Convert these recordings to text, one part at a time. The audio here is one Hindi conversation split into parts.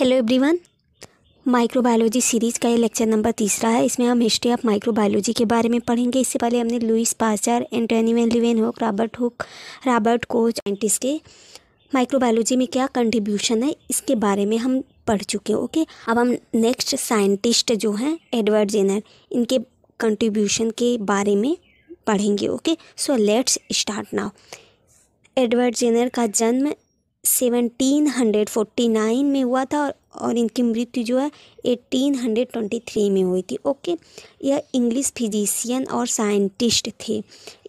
हेलो एवरीवन माइक्रोबायोलॉजी सीरीज़ का ये लेक्चर नंबर तीसरा है इसमें हम हिस्ट्री ऑफ माइक्रोबायोलॉजी के बारे में पढ़ेंगे इससे पहले हमने Louis Pasteur Antonie van Leeuwenhoek Robert Hooke Robert Koch scientist के माइक्रोबायोलॉजी में क्या कंट्रीब्यूशन है इसके बारे में हम पढ़ चुके हैं ओके अब हम नेक्स्ट साइंटिस्ट जो हैं एडवर्ड जेनर इनके कंट्रीब्यूशन के बारे में पढ़ेंगे okay so let's start now Edward Jenner का जन्म 1749 में हुआ था और, और इनकी मृत्यु जो है 1823 में हुई थी ओके यह इंग्लिश फिजिशियन और साइंटिस्ट थे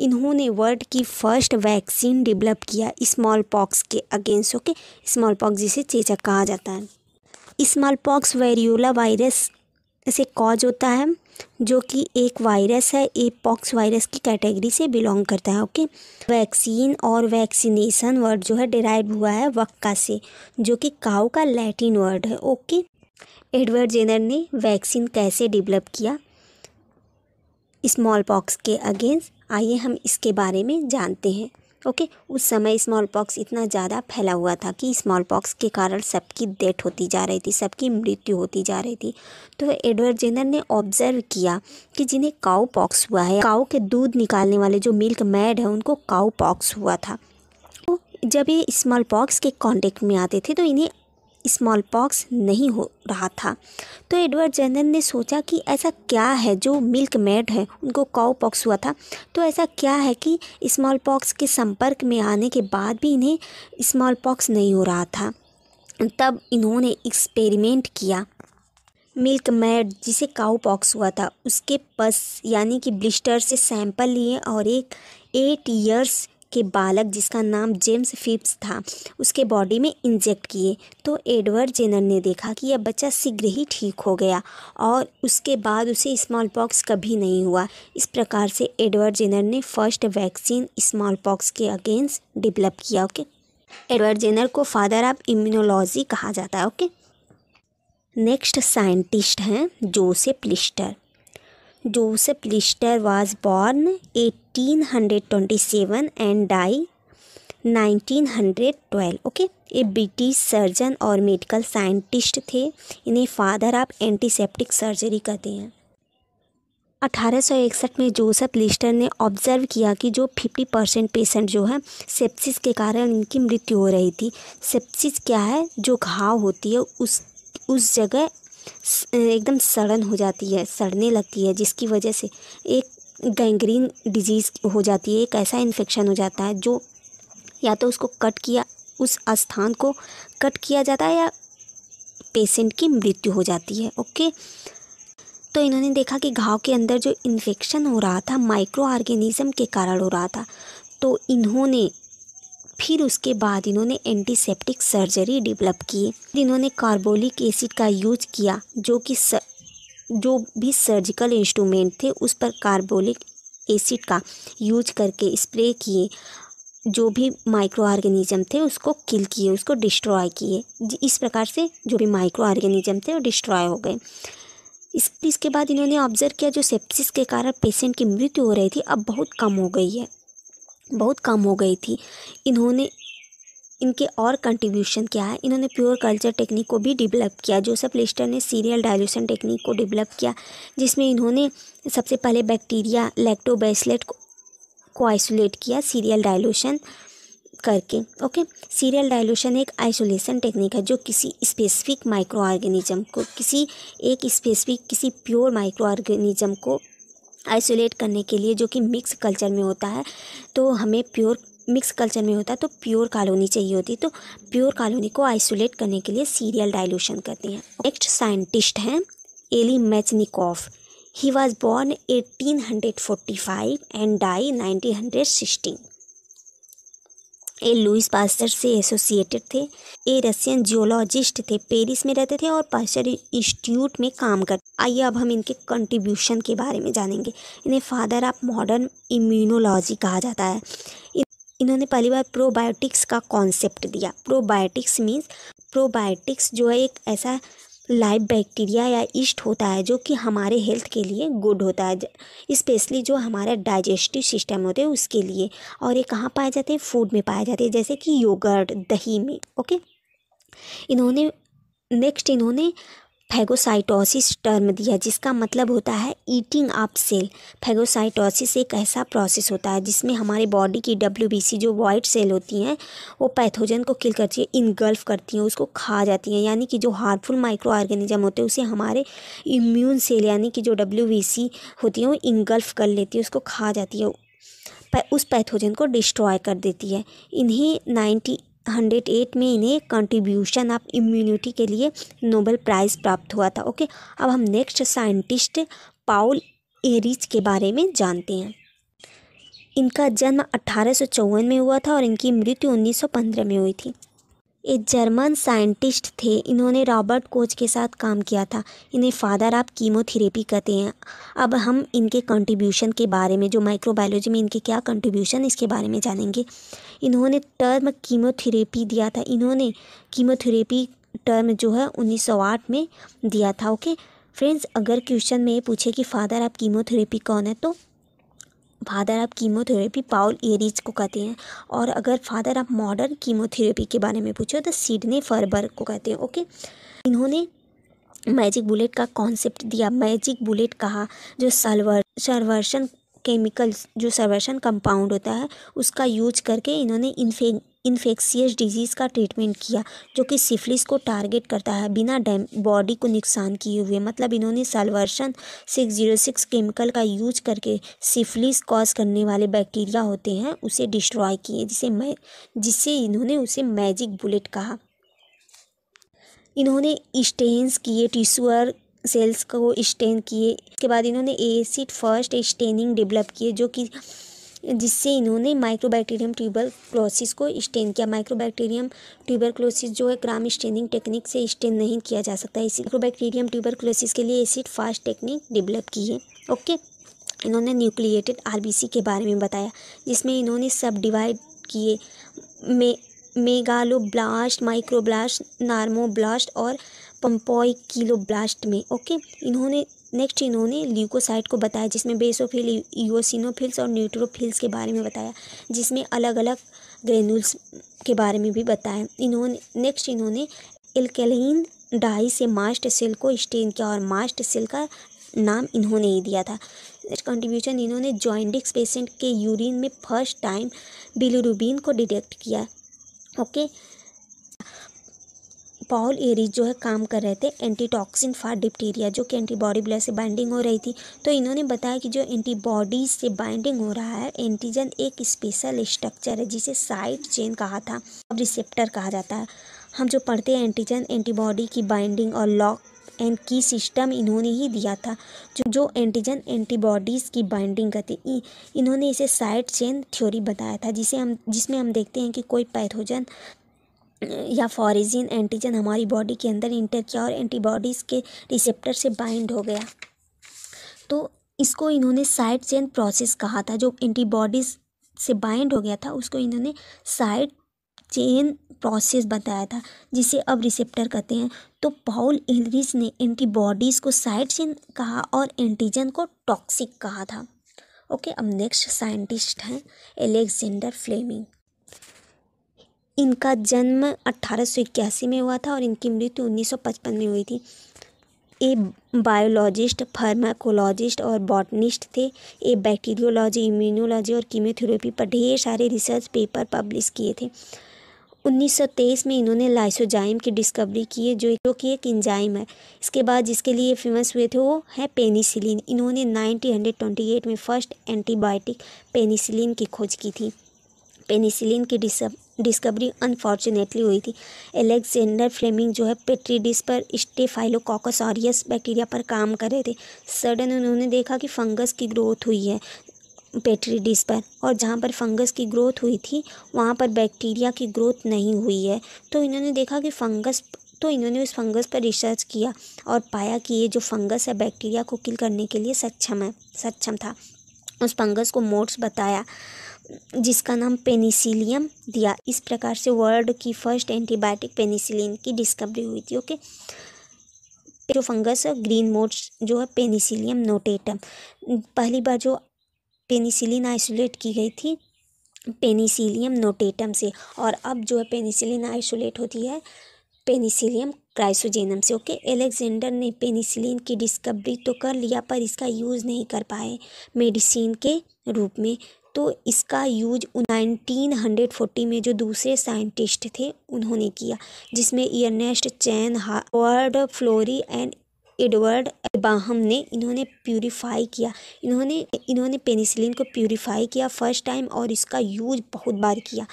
इन्होंने वर्ल्ड की फर्स्ट वैक्सीन डेवलप किया स्मॉल पॉक्स के अगेंस्ट ओके स्मॉल पॉक्स जिसे चेचक कहा जाता है स्मॉल पॉक्स वेरियोला वायरस से कॉज होता है जो कि एक वायरस है ए पॉक्स वायरस की कैटेगरी से बिलोंग करता है ओके वैक्सीन और वैक्सीनेशन वर्ड जो है डिराइव हुआ है वक्का से जो कि काउ का लैटिन वर्ड है ओके एडवर्ड जेनर ने वैक्सीन कैसे डेवलप किया स्मॉल पॉक्स के अगेंस्ट आइए हम इसके बारे में जानते हैं ओके उस समय स्मॉल पॉक्स इतना ज़्यादा फैला हुआ था कि स्मॉल पॉक्स के कारण सबकी डेथ होती जा रही थी सबकी मृत्यु होती जा रही थी तो एडवर्ड जेनर ने ऑब्जर्व किया कि जिन्हें काऊ पॉक्स हुआ है काऊ के दूध निकालने वाले जो मिल्क मैड है उनको काऊ पॉक्स हुआ था तो जब ये स्मॉल पॉक्स के कांटेक्ट में आते थे तो इन्हें स्मॉल पॉक्स नहीं हो रहा था तो एडवर्ड जेनर ने सोचा कि ऐसा क्या है जो मिल्क मेड है उनको काउ पॉक्स हुआ था तो ऐसा क्या है कि स्मॉल पॉक्स के संपर्क में आने के बाद भी इन्हें स्मॉल पॉक्स नहीं हो रहा था तब इन्होंने एक्सपेरिमेंट किया मिल्क मैड जिसे काउ पॉक्स हुआ था उसके पस यानी कि ब्लिस्टर से सैंपल लिए और एक एट ईयर्स के बालक जिसका नाम जेम्स फिप्स था उसके बॉडी में इंजेक्ट किए तो एडवर्ड जेनर ने देखा कि यह बच्चा शीघ्र ही ठीक हो गया और उसके बाद उसे स्मॉल पॉक्स कभी नहीं हुआ इस प्रकार से एडवर्ड जेनर ने फर्स्ट वैक्सीन स्मॉल पॉक्स के अगेंस्ट डेवलप किया ओके एडवर्ड जेनर को फादर ऑफ इम्यूनोलॉजी कहा जाता है ओके नेक्स्ट साइंटिस्ट हैं Joseph Lister Joseph Lister was born 1827 and died 1912 okay ये ब्रिटिश सर्जन और मेडिकल साइंटिस्ट थे इन्हें फादर ऑफ एंटीसेप्टिक सर्जरी कहते हैं 1861 में जोसेफ लिस्टर ने ऑब्जर्व किया कि जो 50 परसेंट पेशेंट जो है सेप्सिस के कारण इनकी मृत्यु हो रही थी सेप्सिस क्या है जो घाव होती है उस उस जगह एकदम सड़न हो जाती है सड़ने लगती है जिसकी वजह से एक गैंग्रीन डिजीज़ हो जाती है एक ऐसा इन्फेक्शन हो जाता है जो या तो उसको कट किया उस स्थान को कट किया जाता है या पेशेंट की मृत्यु हो जाती है ओके तो इन्होंने देखा कि घाव के अंदर जो इन्फेक्शन हो रहा था माइक्रो ऑर्गेनिज़म के कारण हो रहा था तो इन्होंने फिर उसके बाद इन्होंने एंटीसेप्टिक सर्जरी डेवलप की इन्होंने कार्बोलिक एसिड का यूज किया जो कि जो भी सर्जिकल इंस्ट्रूमेंट थे उस पर कार्बोलिक एसिड का यूज करके स्प्रे किए जो भी माइक्रो ऑर्गेनिज्म थे उसको किल किए उसको डिस्ट्रॉय किए इस प्रकार से जो भी माइक्रो ऑर्गेनिज्म थे वो डिस्ट्रॉय हो गए इस इसके बाद इन्होंने ऑब्जर्व किया जो सेप्सिस के कारण पेशेंट की मृत्यु हो रही थी अब बहुत कम हो गई है बहुत कम हो गई थी इन्होंने इनके और कंट्रीब्यूशन क्या है इन्होंने प्योर कल्चर टेक्निक को भी डेवलप किया जोसेफ लिस्टर ने सीरियल डाइल्यूशन टेक्निक को डेवलप किया जिसमें इन्होंने सबसे पहले बैक्टीरिया लैक्टोबैसलेट को आइसोलेट किया सीरियल डाइल्यूशन करके ओके सीरियल डाइल्यूशन एक आइसोलेशन टेक्निक है जो किसी स्पेसिफिक माइक्रो ऑर्गेनिज्म को किसी एक स्पेसिफिक किसी प्योर माइक्रो ऑर्गेनिज्म को आइसोलेट करने के लिए जो कि मिक्स कल्चर में होता है तो हमें प्योर मिक्स कल्चर में होता है तो प्योर कॉलोनी चाहिए होती तो प्योर कॉलोनी को आइसोलेट करने के लिए सीरियल डाइल्यूशन करते हैं नेक्स्ट साइंटिस्ट हैं Elie Metchnikoff he was born eighteen hundred forty five and die nineteen hundred sixteen ए लुइस पास्टर से एसोसिएटेड थे ए रशियन जियोलॉजिस्ट थे पेरिस में रहते थे और पास्टर इंस्टीट्यूट में काम करते आइए अब हम इनके कंट्रीब्यूशन के बारे में जानेंगे इन्हें फादर ऑफ मॉडर्न इम्यूनोलॉजी कहा जाता है इन, इन्होंने पहली बार प्रोबायोटिक्स का कॉन्सेप्ट दिया प्रोबायोटिक्स मीन्स प्रोबायोटिक्स जो है एक ऐसा लाइव बैक्टीरिया या ईस्ट होता है जो कि हमारे हेल्थ के लिए गुड होता है स्पेशली जो हमारा डाइजेस्टिव सिस्टम होते हैं उसके लिए और ये कहाँ पाए जाते हैं फूड में पाए जाते हैं जैसे कि योगर्ट दही में ओके इन्होंने नेक्स्ट इन्होंने फैगोसाइटोसिस टर्म दिया जिसका मतलब होता है ईटिंग अप सेल फैगोसाइटोसिस एक ऐसा प्रोसेस होता है जिसमें हमारे बॉडी की डब्ल्यू जो वाइट सेल होती हैं वो पैथोजन को किल करती है इनगल्फ करती हैं उसको खा जाती हैं यानी कि जो हार्मफुल माइक्रो ऑर्गेनिज्म होते हैं उसे हमारे इम्यून सेल यानी कि जो डब्ल्यू होती है वो इनगल्फ कर लेती है उसको खा जाती है उस पैथोजन को डिस्ट्रॉय कर देती है इन्हें नाइन्टी हंड्रेड एट में इन्हें कंट्रीब्यूशन ऑफ इम्यूनिटी के लिए नोबेल प्राइज़ प्राप्त हुआ था ओके अब हम नेक्स्ट साइंटिस्ट पाउल एरिज के बारे में जानते हैं इनका जन्म अट्ठारह में हुआ था और इनकी मृत्यु उन्नीस सौ पंद्रह में हुई थी एक जर्मन साइंटिस्ट थे इन्होंने रॉबर्ट कोच के साथ काम किया था इन्हें फादर आप कीमोथेरेपी कहते हैं अब हम इनके कंट्रीब्यूशन के बारे में जो माइक्रोबायोलॉजी में इनके क्या कंट्रीब्यूशन इसके बारे में जानेंगे इन्होंने टर्म कीमोथेरेपी दिया था इन्होंने कीमोथेरेपी टर्म जो है उन्नीस में दिया था ओके फ्रेंड्स अगर क्वेश्चन में पूछे कि फ़ादर आप कीमोथेरेपी कौन है तो फादर आप कीमोथेरेपी पाउल एरिज को कहते हैं और अगर फादर आप मॉडर्न कीमोथेरेपी के बारे में पूछो तो सिडने फरबर को कहते हैं ओके इन्होंने मैजिक बुलेट का कॉन्सेप्ट दिया मैजिक बुलेट कहा जो सलवर सर्वर्शन केमिकल्स जो सर्वर्शन कंपाउंड होता है उसका यूज करके इन्होंने इन्फे इन्फेक्शियस डिजीज़ का ट्रीटमेंट किया जो कि सिफिलिस को टारगेट करता है बिना डैम बॉडी को नुकसान किए हुए मतलब इन्होंने salvarsan six zero six chemical का यूज करके सिफिलिस कॉज करने वाले बैक्टीरिया होते हैं उसे डिस्ट्रॉय किए जिसे मै जिससे इन्होंने उसे मैजिक बुलेट कहा इन्होंने स्टेन्स किए टिश्यूअर सेल्स को स्टेन किए इसके बाद इन्होंने एसिड फर्स्ट स्टेनिंग डेवलप किए जो कि जिससे इन्होंने माइक्रोबैक्टीरियम ट्यूबर क्लोसिस को स्टेन किया माइक्रोबैक्टीरियम ट्यूबर क्लोसिस जो है ग्राम स्टेनिंग टेक्निक से स्टेन नहीं किया जा सकता इसी माइक्रोबैक्टीरियम ट्यूबर क्लोसिस के लिए एसिड फास्ट टेक्निक डेवलप की है ओके इन्होंने न्यूक्लिएटेड आरबीसी के बारे में बताया जिसमें इन्होंने सब डिवाइड किए मे मेगालोब्लास्ट माइक्रोब्लास्ट ब्लास्ट और पम्पोई किलो ब्लास्ट में ओके इन्होंने नेक्स्ट इन्होंने ल्यूकोसाइट को बताया जिसमें बेसोफिल यूसिनोफिल्स और न्यूट्रोफिल्स के बारे में बताया जिसमें अलग अलग ग्रेनुल्स के बारे में भी बताया इन्होंने नेक्स्ट इन्होंने एल्केलिन डाई से मास्ट सेल को स्टेन किया और मास्ट सेल का नाम इन्होंने ही दिया था कंट्रीब्यूशन इन्होंने जॉइंडिक्स पेशेंट के यूरिन में फर्स्ट टाइम बिलुरुबिन को डिटेक्ट किया ओके okay? पॉल एरिज जो है काम कर रहे थे एंटीटॉक्सिन फॉर डिप्टीरिया जो कि एंटीबॉडी ब्लड से बाइंडिंग हो रही थी तो इन्होंने बताया कि जो एंटीबॉडीज से बाइंडिंग हो रहा है एंटीजन एक स्पेशल स्ट्रक्चर है जिसे साइड चेन कहा था अब रिसेप्टर कहा जाता है हम जो पढ़ते हैं एंटीजन एंटीबॉडी की बाइंडिंग और लॉक एंड की सिस्टम इन्होंने ही दिया था जो जो एंटीजन एंटीबॉडीज़ की बाइंडिंग करते इन्होंने इसे साइड चेन थ्योरी बताया था जिसे हम जिसमें हम देखते हैं कि कोई पैथोजन या फॉरिजिन एंटीजन हमारी बॉडी के अंदर किया और एंटीबॉडीज़ के रिसेप्टर से बाइंड हो गया तो इसको इन्होंने साइड चेन प्रोसेस कहा था जो एंटीबॉडीज़ से बाइंड हो गया था उसको इन्होंने साइड चेन प्रोसेस बताया था जिसे अब रिसेप्टर कहते हैं तो पाउल एलरिस ने एंटीबॉडीज़ को साइड चेन कहा और एंटीजन को टॉक्सिक कहा था ओके अब नेक्स्ट साइंटिस्ट हैं एलेक्जेंडर फ्लेमिंग इनका जन्म अट्ठारह में हुआ था और इनकी मृत्यु 1955 में हुई थी ये बायोलॉजिस्ट फार्माकोलॉजिस्ट और बॉटनिस्ट थे ये बैक्टीरियोलॉजी इम्यूनोलॉजी और कीमोथेरेपी पर ढेर सारे रिसर्च पेपर पब्लिश किए थे 1923 में इन्होंने लाइसोजाइम की डिस्कवरी की है जो जो कि एक इंजाइम है इसके बाद जिसके लिए फेमस हुए थे वो है पेनिसिलिन इन्होंने 1928 में फर्स्ट एंटीबायोटिक पेनिसिलिन की खोज की थी पेनिसिलिन की डिस्कवरी अनफॉर्चुनेटली हुई थी एलेक्जेंडर फ्लेमिंग जो है पेट्रीडिस पर पर स्टेफाइलोकॉकसॉरियस बैक्टीरिया पर काम कर रहे थे सडन उन्होंने देखा कि फंगस की ग्रोथ हुई है पेट्रीडिस पर और जहाँ पर फंगस की ग्रोथ हुई थी वहाँ पर बैक्टीरिया की ग्रोथ नहीं हुई है तो इन्होंने देखा कि फंगस तो इन्होंने उस फंगस पर रिसर्च किया और पाया कि ये जो फंगस है बैक्टीरिया को किल करने के लिए सक्षम है सक्षम था उस फंगस को मोड्स बताया जिसका नाम पेनिसिलियम दिया इस प्रकार से वर्ल्ड की फर्स्ट एंटीबायोटिक पेनिसिलिन की डिस्कवरी हुई थी ओके जो फंगस ग्रीन मोड्स जो है पेनिसिलियम नोटेटम पहली बार जो पेनिसिलिन आइसोलेट की गई थी पेनिसिलियम नोटेटम से और अब जो है पेनिसिलिन आइसोलेट होती है पेनिसिलियम क्राइसोजेनम से ओके एलेक्जेंडर ने पेनिसिलिन की डिस्कवरी तो कर लिया पर इसका यूज़ नहीं कर पाए मेडिसिन के रूप में तो इसका यूज नाइनटीन हंड्रेड फोर्टी में जो दूसरे साइंटिस्ट थे उन्होंने किया जिसमें Ernest Chain Howard Florey and Edward Abraham ने इन्होंने प्योरीफाई किया इन्होंने इन्होंने पेनिसिलिन को प्योरीफाई किया फर्स्ट टाइम और इसका यूज बहुत बार किया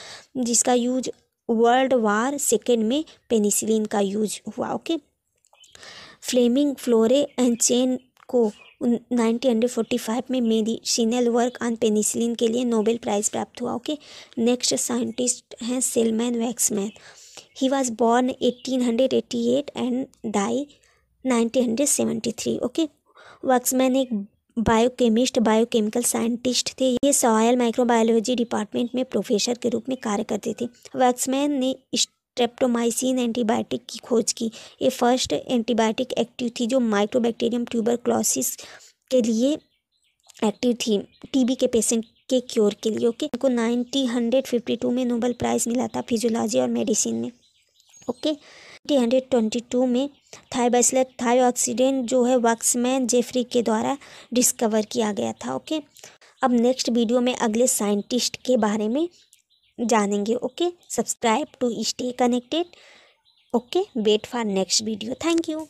जिसका यूज वर्ल्ड वार सेकेंड में पेनिसिलिन का यूज हुआ okay Fleming Florey and Chain को 1945 में मेरी मेडिसिनल वर्क ऑन पेनिसिलिन के लिए नोबेल प्राइज़ प्राप्त हुआ ओके नेक्स्ट साइंटिस्ट हैं Selman Waksman he was born 1888 and die 1973 okay Waksman एक बायोकेमिस्ट बायोकेमिकल साइंटिस्ट थे ये सॉयल माइक्रोबायोलॉजी डिपार्टमेंट में प्रोफेसर के रूप में कार्य करते थे वैक्समैन ने स्ट्रेप्टोमाइसिन एंटीबायोटिक की खोज की ये फर्स्ट एंटीबायोटिक एक्टिव थी जो माइक्रोबैक्टीरियम ट्यूबरक्लोसिस के लिए एक्टिव थी टीबी के पेशेंट के क्योर के लिए ओके इनको नाइनटीन हंड्रेड फिफ्टी टू में नोबल प्राइज़ मिला था फिजियोलॉजी और मेडिसिन में okay nineteen hundred twenty two में थाईबैसलर थाई ऑक्सीडेंट जो है वक्समैन जेफरी के द्वारा डिस्कवर किया गया था ओके अब नेक्स्ट वीडियो में अगले साइंटिस्ट के बारे में जानेंगे okay subscribe to stay connected okay wait for next video thank you